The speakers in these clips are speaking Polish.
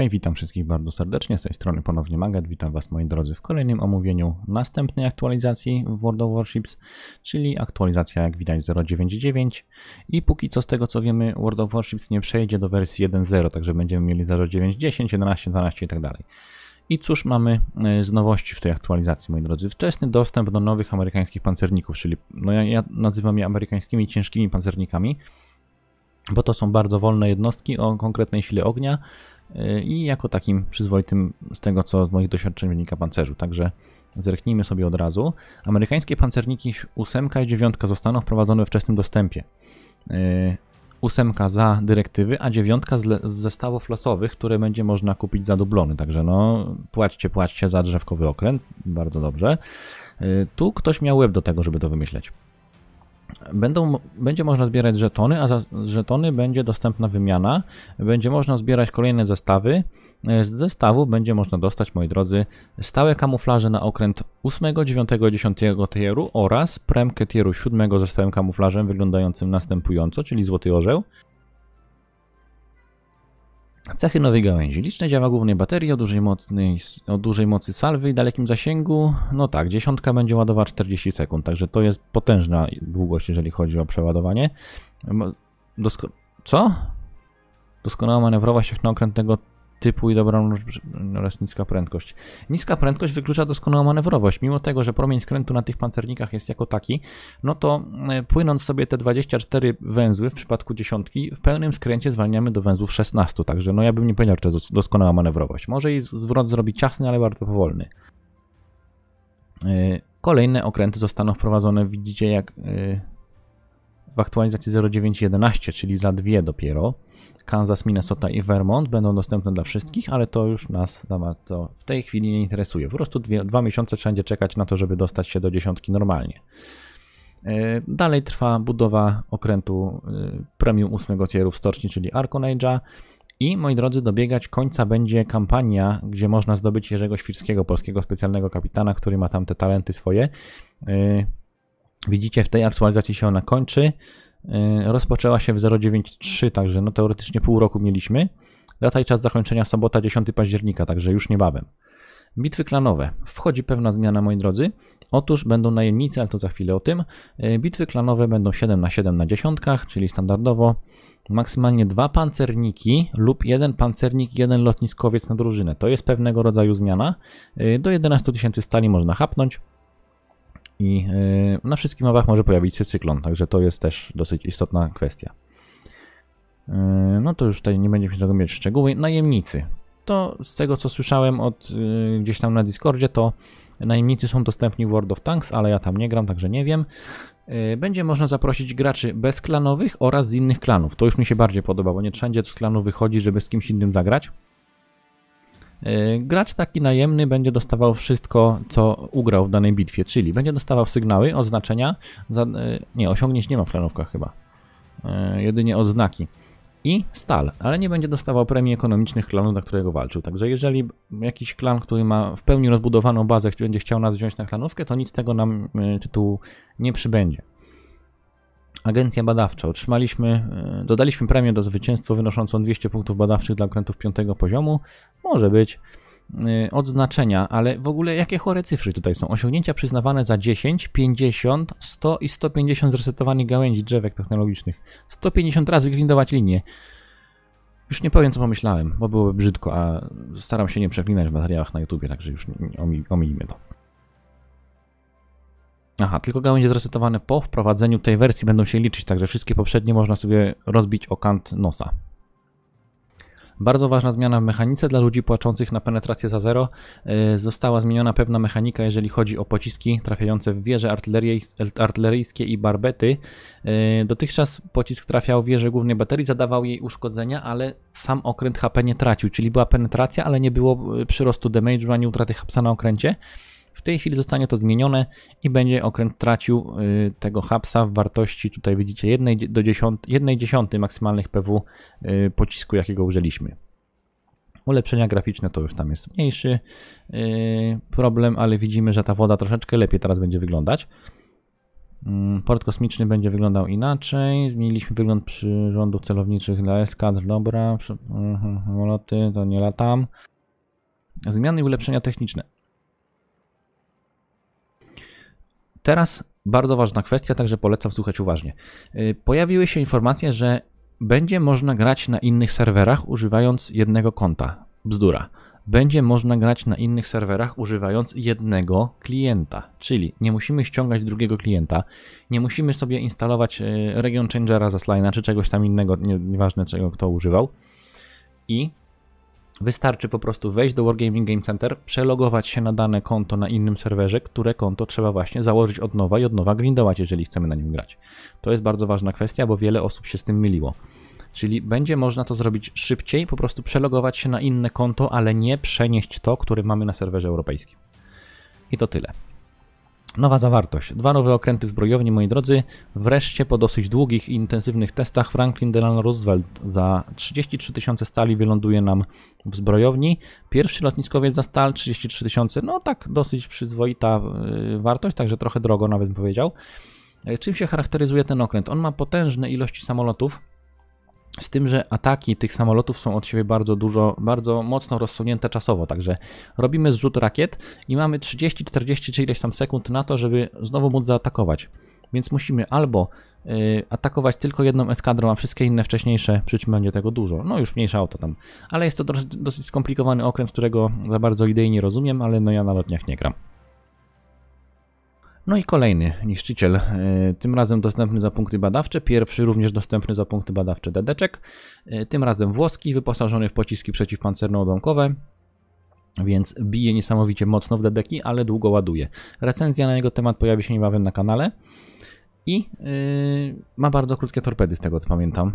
Hej, witam wszystkich bardzo serdecznie, z tej strony ponownie Magat, witam Was moi drodzy w kolejnym omówieniu następnej aktualizacji World of Warships, czyli aktualizacja jak widać 0.9.9 i póki co z tego co wiemy World of Warships nie przejdzie do wersji 1.0, także będziemy mieli 0.9.10, 11, 12 i tak dalej. I cóż mamy e, z nowości w tej aktualizacji, moi drodzy? Wczesny dostęp do nowych amerykańskich pancerników, czyli no ja, ja nazywam je amerykańskimi ciężkimi pancernikami, bo to są bardzo wolne jednostki o konkretnej sile ognia y, i jako takim przyzwoitym z tego, co z moich doświadczeń wynika pancerzu. Także zerknijmy sobie od razu. Amerykańskie pancerniki 8 i 9 zostaną wprowadzone we wczesnym dostępie. 8 y, za dyrektywy, a 9 z, zestawów losowych, które będzie można kupić za dublony. Także no, płaćcie, płaćcie za drzewkowy okręt. Bardzo dobrze. Y, tu ktoś miał łeb do tego, żeby to wymyśleć. Będą, będzie można zbierać żetony, a za żetony będzie dostępna wymiana. Będzie można zbierać kolejne zestawy. E, z zestawu będzie można dostać, moi drodzy, stałe kamuflaże na okręt 8, 9, 10 tieru oraz premkę tieru 7 ze stałym kamuflażem wyglądającym następująco, czyli złoty orzeł. Cechy nowej gałęzi. Liczne działa głównie baterii o dużej, mocnej, o dużej mocy salwy i dalekim zasięgu. No tak, dziesiątka będzie ładowała 40 sekund, także to jest potężna długość, jeżeli chodzi o przeładowanie. Dosko Co? Doskonała się na okrętnego typu i dobrą oraz niska prędkość. Niska prędkość wyklucza doskonałą manewrowość. Mimo tego, że promień skrętu na tych pancernikach jest jako taki, no to e, płynąc sobie te 24 węzły w przypadku dziesiątki, w pełnym skręcie zwalniamy do węzłów 16, także no ja bym nie powiedział, że to jest doskonała manewrowość. Może i zwrot zrobi ciasny, ale bardzo powolny. E, kolejne okręty zostaną wprowadzone, widzicie jak e, w aktualizacji 0911, czyli za dwie dopiero. Kansas, Minnesota i Vermont będą dostępne dla wszystkich, ale to już nas to w tej chwili nie interesuje. Po prostu dwie, dwa miesiące trzeba będzie czekać na to, żeby dostać się do dziesiątki normalnie. E, dalej trwa budowa okrętu e, premium 8 tieru w stoczni, czyli Arconage'a. I moi drodzy, dobiegać końca będzie kampania, gdzie można zdobyć Jerzego Świrskiego, polskiego specjalnego kapitana, który ma tam te talenty swoje. E, widzicie, w tej aktualizacji się ona kończy. Y, rozpoczęła się w 093, także no teoretycznie pół roku mieliśmy. Data i czas zakończenia sobota 10 października, także już niebawem. Bitwy klanowe. Wchodzi pewna zmiana, moi drodzy. Otóż będą najemnicy, ale to za chwilę o tym. Y, bitwy klanowe będą 7 na 7 na dziesiątkach, czyli standardowo maksymalnie dwa pancerniki lub jeden pancernik, jeden lotniskowiec na drużynę. To jest pewnego rodzaju zmiana. Y, do 11 tysięcy stali można hapnąć i y, na wszystkich mapach może pojawić się cyklon, także to jest też dosyć istotna kwestia. Y, no to już tutaj nie będziemy zagłębiać w szczegóły. Najemnicy. To z tego co słyszałem od y, gdzieś tam na Discordzie, to najemnicy są dostępni w World of Tanks, ale ja tam nie gram, także nie wiem. Będzie można zaprosić graczy bezklanowych oraz z innych klanów. To już mi się bardziej podoba, bo nie wszędzie z klanu wychodzi, żeby z kimś innym zagrać. Y, gracz taki najemny będzie dostawał wszystko, co ugrał w danej bitwie, czyli będzie dostawał sygnały, oznaczenia, za, y, nie, osiągnięć nie ma w planówkach chyba, y, jedynie odznaki i stal, ale nie będzie dostawał premii ekonomicznych klanu, na którego walczył. Także jeżeli jakiś klan, który ma w pełni rozbudowaną bazę, będzie chciał nas wziąć na klanówkę, to nic z tego nam tytułu nie przybędzie. Agencja badawcza. Otrzymaliśmy, e, dodaliśmy premię do zwycięstwa wynoszącą 200 punktów badawczych dla okrętów 5 poziomu. Może być e, odznaczenia, ale w ogóle jakie chore cyfry tutaj są? Osiągnięcia przyznawane za 10, 50, 100 i 150 zresetowanych gałęzi drzewek technologicznych. 150 razy grindować linię. Już nie powiem, co pomyślałem, bo byłoby brzydko, a staram się nie przeklinać w materiałach na YouTubie, także już omij, omijmy to. Aha, tylko gałęzie zresetowane po wprowadzeniu tej wersji będą się liczyć, także wszystkie poprzednie można sobie rozbić o kant nosa. Bardzo ważna zmiana w mechanice dla ludzi płaczących na penetrację za zero. Y, została zmieniona pewna mechanika, jeżeli chodzi o pociski trafiające w wieże artyleryjskie i barbety. Y, dotychczas pocisk trafiał w wieże głównej baterii, zadawał jej uszkodzenia, ale sam okręt HP nie tracił, czyli była penetracja, ale nie było y, przyrostu damage'u ani utraty hapsa na okręcie. W tej chwili zostanie to zmienione i będzie okręt tracił y, tego hapsa w wartości, tutaj widzicie, 1 do 10, 1 dziesiąty maksymalnych PW y, pocisku, jakiego użyliśmy. Ulepszenia graficzne to już tam jest mniejszy y, problem, ale widzimy, że ta woda troszeczkę lepiej teraz będzie wyglądać. Mm, port kosmiczny będzie wyglądał inaczej. Zmieniliśmy wygląd przyrządów celowniczych dla eskadr. Dobra, samoloty, mhm, mhm, to nie latam. Zmiany i ulepszenia techniczne. Teraz bardzo ważna kwestia, także polecam słuchać uważnie. Y, pojawiły się informacje, że będzie można grać na innych serwerach używając jednego konta. Bzdura. Będzie można grać na innych serwerach używając jednego klienta, czyli nie musimy ściągać drugiego klienta, nie musimy sobie instalować y, region changera za slajna czy czegoś tam innego, nieważne czego kto używał. I Wystarczy po prostu wejść do Wargaming Game Center, przelogować się na dane konto na innym serwerze, które konto trzeba właśnie założyć od nowa i od nowa grindować, jeżeli chcemy na nim grać. To jest bardzo ważna kwestia, bo wiele osób się z tym myliło. Czyli będzie można to zrobić szybciej, po prostu przelogować się na inne konto, ale nie przenieść to, które mamy na serwerze europejskim. I to tyle. Nowa zawartość. Dwa nowe okręty w zbrojowni, moi drodzy. Wreszcie po dosyć długich i intensywnych testach Franklin Delano Roosevelt za 33 tysiące stali wyląduje nam w zbrojowni. Pierwszy lotniskowiec za stal 33 tysiące, no tak dosyć przyzwoita e, wartość, także trochę drogo nawet bym powiedział. E, czym się charakteryzuje ten okręt? On ma potężne ilości samolotów, z tym, że ataki tych samolotów są od siebie bardzo dużo, bardzo mocno rozsunięte czasowo, także robimy zrzut rakiet i mamy 30, 40 czy ileś tam sekund na to, żeby znowu móc zaatakować. Więc musimy albo y, atakować tylko jedną eskadrą, a wszystkie inne wcześniejsze będzie tego dużo. No już mniejsza auto tam. Ale jest to dosyć, dosyć skomplikowany okręt, którego za bardzo idei nie rozumiem, ale no ja na lotniach nie gram. No i kolejny niszczyciel, e, tym razem dostępny za punkty badawcze, pierwszy również dostępny za punkty badawcze dedeczek, e, tym razem włoski, wyposażony w pociski przeciwpancerno-odłamkowe, więc bije niesamowicie mocno w dedeki, ale długo ładuje. Recenzja na jego temat pojawi się niebawem na kanale i yy, ma bardzo krótkie torpedy z tego co pamiętam,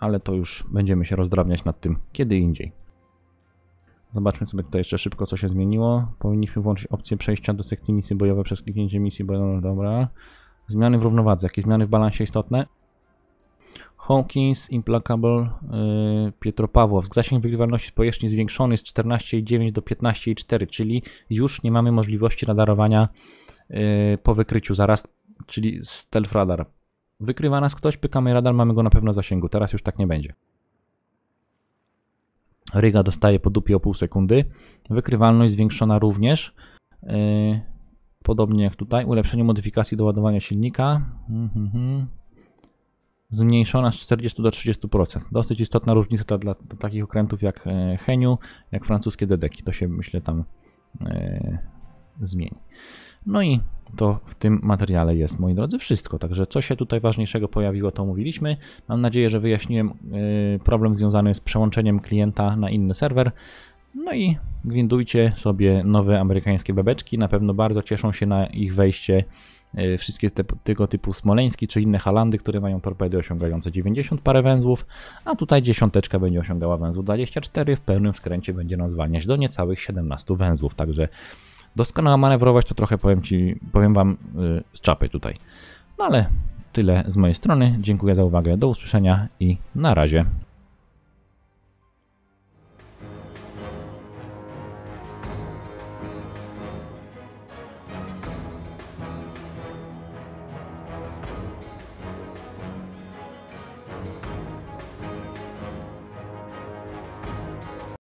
ale to już będziemy się rozdrabniać nad tym kiedy indziej. Zobaczmy sobie tutaj jeszcze szybko, co się zmieniło. Powinniśmy włączyć opcję przejścia do sekcji misji bojowej przez kliknięcie misji bojowej. No dobra. Zmiany w równowadze. Jakie zmiany w balansie istotne? Hawkins, Implacable, yy, Pietropawłow. Zasięg wykrywalności powierzchni zwiększony z 14,9 do 15,4, czyli już nie mamy możliwości radarowania yy, po wykryciu zaraz, czyli stealth radar. Wykrywa nas ktoś, pykamy radar, mamy go na pewno zasięgu. Teraz już tak nie będzie. Ryga dostaje po dupie o pół sekundy. Wykrywalność zwiększona również. Yy, podobnie jak tutaj. Ulepszenie modyfikacji do ładowania silnika. Mhm, mhm. Zmniejszona z 40 do 30%. Dosyć istotna różnica dla, dla, dla takich okrętów jak e, Heniu, jak francuskie Dedeki. To się myślę tam yy, zmieni. No i to w tym materiale jest, moi drodzy, wszystko. Także co się tutaj ważniejszego pojawiło, to mówiliśmy. Mam nadzieję, że wyjaśniłem y, problem związany z przełączeniem klienta na inny serwer. No i gwindujcie sobie nowe amerykańskie babeczki. Na pewno bardzo cieszą się na ich wejście y, wszystkie te, tego typu smoleński czy inne halandy, które mają torpedy osiągające 90 parę węzłów, a tutaj dziesiąteczka będzie osiągała węzłu 24, w pełnym skręcie będzie nas zwalniać do niecałych 17 węzłów, także Doskonale manewrować to trochę powiem Ci, powiem Wam yy, z czapy tutaj. No ale tyle z mojej strony. Dziękuję za uwagę. Do usłyszenia i na razie.